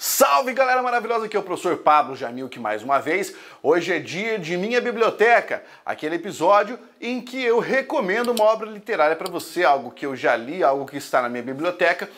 Salve galera maravilhosa, aqui é o professor Pablo Jamil que mais uma vez. Hoje é dia de Minha Biblioteca, aquele episódio em que eu recomendo uma obra literária para você, algo que eu já li, algo que está na minha biblioteca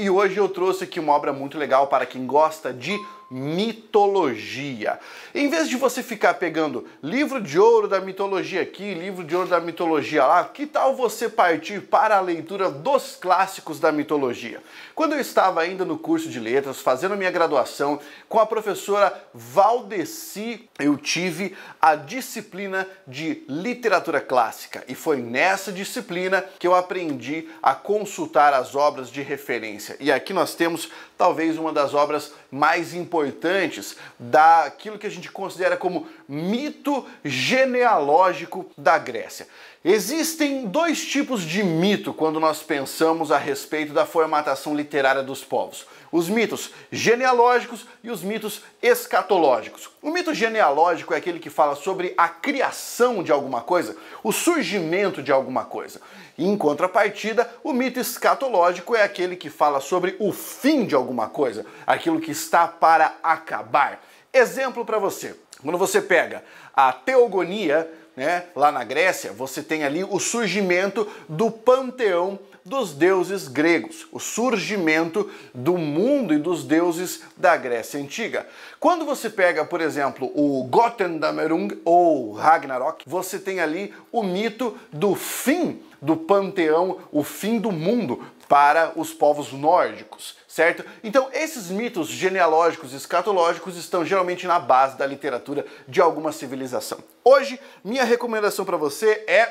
e hoje eu trouxe aqui uma obra muito legal para quem gosta de mitologia. Em vez de você ficar pegando livro de ouro da mitologia aqui, livro de ouro da mitologia lá, que tal você partir para a leitura dos clássicos da mitologia? Quando eu estava ainda no curso de letras, fazendo minha graduação, com a professora Valdeci, eu tive a disciplina de literatura clássica e foi nessa disciplina que eu aprendi a consultar as obras de referência e aqui nós temos talvez uma das obras mais importantes daquilo que a gente considera como mito genealógico da Grécia. Existem dois tipos de mito quando nós pensamos a respeito da formatação literária dos povos: os mitos genealógicos e os mitos escatológicos. O mito genealógico é aquele que fala sobre a criação de alguma coisa, o surgimento de alguma coisa. Em contrapartida, o mito escatológico é aquele que fala sobre o fim de alguma coisa, aquilo que está para acabar. Exemplo para você. Quando você pega a teogonia, né, lá na Grécia, você tem ali o surgimento do panteão dos deuses gregos, o surgimento do mundo e dos deuses da Grécia Antiga. Quando você pega, por exemplo, o Gotendamerung ou Ragnarok, você tem ali o mito do fim do panteão, o fim do mundo, para os povos nórdicos, certo? Então, esses mitos genealógicos e escatológicos estão geralmente na base da literatura de alguma civilização. Hoje, minha recomendação para você é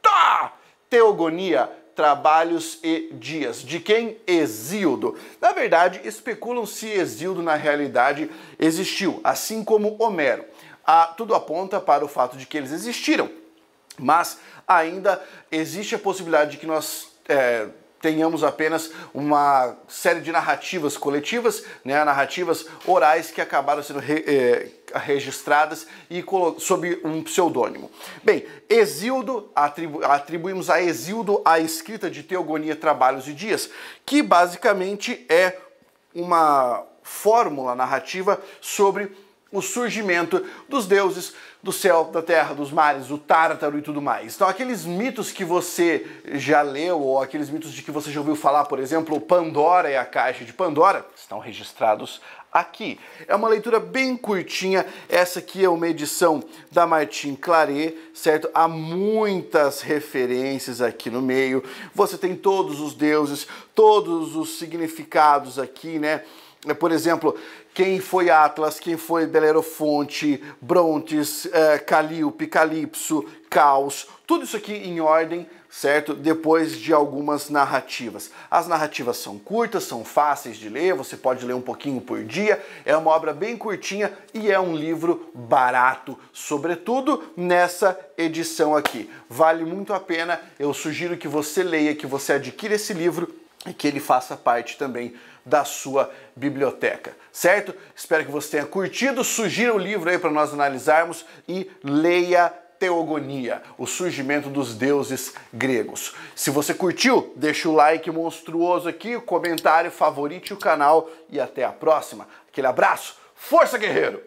tá! Teogonia, Trabalhos e Dias. De quem? Exíodo. Na verdade, especulam se Exíodo na realidade existiu, assim como Homero. Ah, tudo aponta para o fato de que eles existiram, mas ainda existe a possibilidade de que nós é, tenhamos apenas uma série de narrativas coletivas, né, narrativas orais que acabaram sendo re, eh, registradas e sob um pseudônimo. Bem, Exildo, atribu atribuímos a Exildo a escrita de Teogonia, Trabalhos e Dias, que basicamente é uma fórmula narrativa sobre o surgimento dos deuses do céu, da terra, dos mares, o tártaro e tudo mais. Então, aqueles mitos que você já leu, ou aqueles mitos de que você já ouviu falar, por exemplo, Pandora e a Caixa de Pandora, estão registrados aqui. É uma leitura bem curtinha, essa aqui é uma edição da Martin Claret, certo? Há muitas referências aqui no meio, você tem todos os deuses, todos os significados aqui, né? Por exemplo, quem foi Atlas, quem foi Belerofonte, Brontes, eh, Calíope, Calipso, Caos, tudo isso aqui em ordem, certo? Depois de algumas narrativas. As narrativas são curtas, são fáceis de ler, você pode ler um pouquinho por dia, é uma obra bem curtinha e é um livro barato, sobretudo nessa edição aqui. Vale muito a pena, eu sugiro que você leia, que você adquira esse livro e que ele faça parte também da sua biblioteca, certo? Espero que você tenha curtido. Sugira o livro aí para nós analisarmos e leia Teogonia, o surgimento dos deuses gregos. Se você curtiu, deixa o like monstruoso aqui, o comentário, favorite o canal e até a próxima. Aquele abraço, força guerreiro!